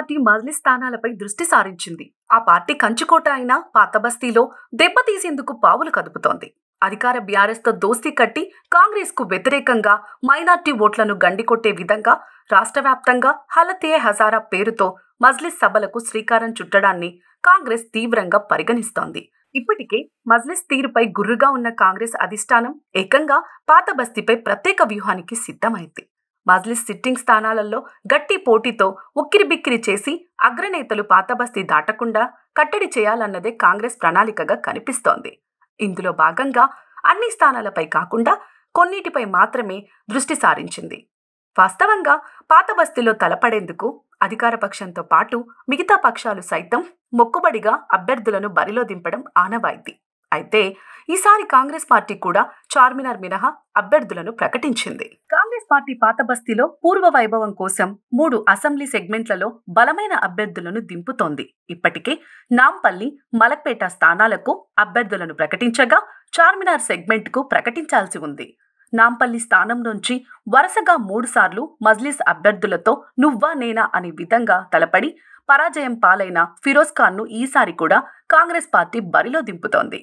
party Majili స్థానాలపై దృష్టి సారించింది ఆ పార్టీ కంచుకోట అయిన పాతబస్తీలో దెబ్బతీసేందుకు పావులు కదుపుతోంది అధికార బీఆర్ఎస్తో దోస్తీ కట్టి కాంగ్రెస్ కు వ్యతిరేకంగా మైనార్టీ ఓట్లను గండికొట్టే విధంగా రాష్ట్ర వ్యాప్తంగా హలతే హజారా పేరుతో మజ్లిస్ సభలకు శ్రీకారం చుట్టడాన్ని కాంగ్రెస్ తీవ్రంగా పరిగణిస్తోంది ఇప్పటికే మజ్లిస్ తీరుపై గుర్రుగా ఉన్న కాంగ్రెస్ అధిష్టానం ఏకంగా పాత బస్తీపై ప్రత్యేక వ్యూహానికి సిద్ధమైంది మజ్లిస్ సిట్టింగ్ స్థానాలలో గట్టి పోటీతో ఉక్కిరిబిక్కిరి చేసి అగ్రనేతలు పాతబస్తీ దాటకుండా కట్టడి చేయాలన్నదే కాంగ్రెస్ ప్రణాళికగా కనిపిస్తోంది ఇందులో భాగంగా అన్ని స్థానాలపై కాకుండా కొన్నిటిపై మాత్రమే దృష్టి సారించింది వాస్తవంగా పాతబస్తీలో తలపడేందుకు అధికార పక్షంతో పాటు మిగతా పక్షాలు సైతం మొక్కుబడిగా అభ్యర్థులను బరిలో దింపడం ఆనవాయితీ అయితే ఈసారి కాంగ్రెస్ పార్టీ కూడా చార్మినార్ మినహా అభ్యర్థులను ప్రకటించింది కాంగ్రెస్ పార్టీ పాత బస్తీలో పూర్వ వైభవం కోసం మూడు అసెంబ్లీ సెగ్మెంట్లలో బలమైన అభ్యర్థులను దింపుతోంది ఇప్పటికే నాంపల్లి మలక్పేట స్థానాలకు అభ్యర్థులను ప్రకటించగా చార్మినార్ సెగ్మెంట్కు ప్రకటించాల్సి ఉంది నాంపల్లి స్థానం నుంచి వరుసగా మూడుసార్లు మజ్లిస్ అభ్యర్థులతో నువ్వా నేనా అనే విధంగా తలపడి పరాజయం పాలైన ఫిరోజ్ ఖాన్ను ఈసారి కూడా కాంగ్రెస్ పార్టీ బరిలో దింపుతోంది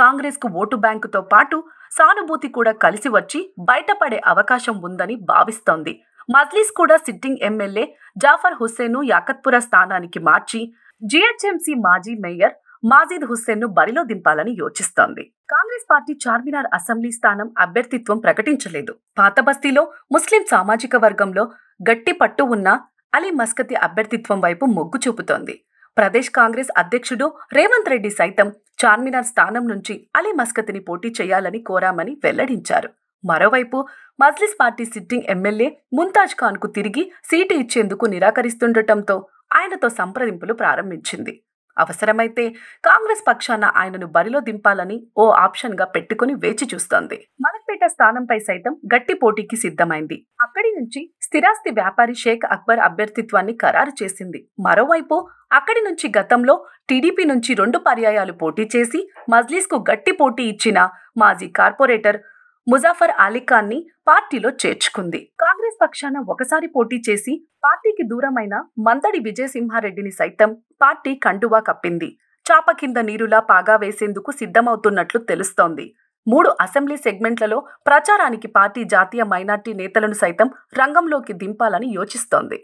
కాంగ్రెస్కు ఓటు బ్యాంకుతో పాటు సానుభూతి కూడా కలిసి వచ్చి బయటపడే అవకాశం ఉందని భావిస్తోంది మజ్లీస్ కూడా సిట్టింగ్ ఎమ్మెల్యే జాఫర్ హుస్సేన్ను యాకత్పుర స్థానానికి మార్చి జిహెచ్ఎంసీ మాజీ మేయర్ మాజీద్ హుస్సేన్ను బరిలో దింపాలని యోచిస్తోంది కాంగ్రెస్ పార్టీ చార్మినార్ అసెంబ్లీ స్థానం అభ్యర్థిత్వం ప్రకటించలేదు పాత బస్తీలో ముస్లిం సామాజిక వర్గంలో గట్టి పట్టు ఉన్న అలీ మస్కతి అభ్యర్థిత్వం వైపు మొగ్గు చూపుతోంది ప్రదేశ్ కాంగ్రెస్ అధ్యక్షుడు రేవంత్ రెడ్డి సైతం చార్మినార్ స్థానం నుంచి అలీ మస్కత్ని పోటీ చేయాలని కోరామని వెల్లడించారు మరోవైపు Majlis party sitting MLA Mumtaz కు తిరిగి సీటు ఇచ్చేందుకు నిరాకరిస్తుండటంతో ఆయనతో సంప్రదింపులు ప్రారంభించింది అవసరమైతే కాంగ్రెస్ పక్షాన ఆయనను బరిలో దింపాలని ఓ ఆప్షన్గా పెట్టుకుని వేచి చూస్తోంది మలక్పేట స్థానంపై సైతం గట్టి పోటీకి సిద్ధమైంది అక్కడి నుంచి స్థిరాస్తి వ్యాపారి షేక్ అక్బర్ అభ్యర్థిత్వాన్ని ఖరారు చేసింది మరోవైపు అక్కడి నుంచి గతంలో టీడీపీ నుంచి రెండు పర్యాయాలు పోటీ చేసి కు గట్టి పోటీ ఇచ్చిన మాజీ కార్పొరేటర్ ముజాఫర్ అలీఖాన్ ని పార్టీలో చేర్చుకుంది కాంగ్రెస్ పక్షాన ఒకసారి పోటీ చేసి పార్టీకి దూరమైన మందడి విజయసింహారెడ్డిని సైతం పార్టీ కండువా కప్పింది చాప కింద నీరులా పాగా వేసేందుకు సిద్ధమవుతున్నట్లు తెలుస్తోంది మూడు అసెంబ్లీ సెగ్మెంట్లలో ప్రచారానికి పార్టీ జాతీయ మైనార్టీ నేతలను సైతం రంగంలోకి దింపాలని యోచిస్తోంది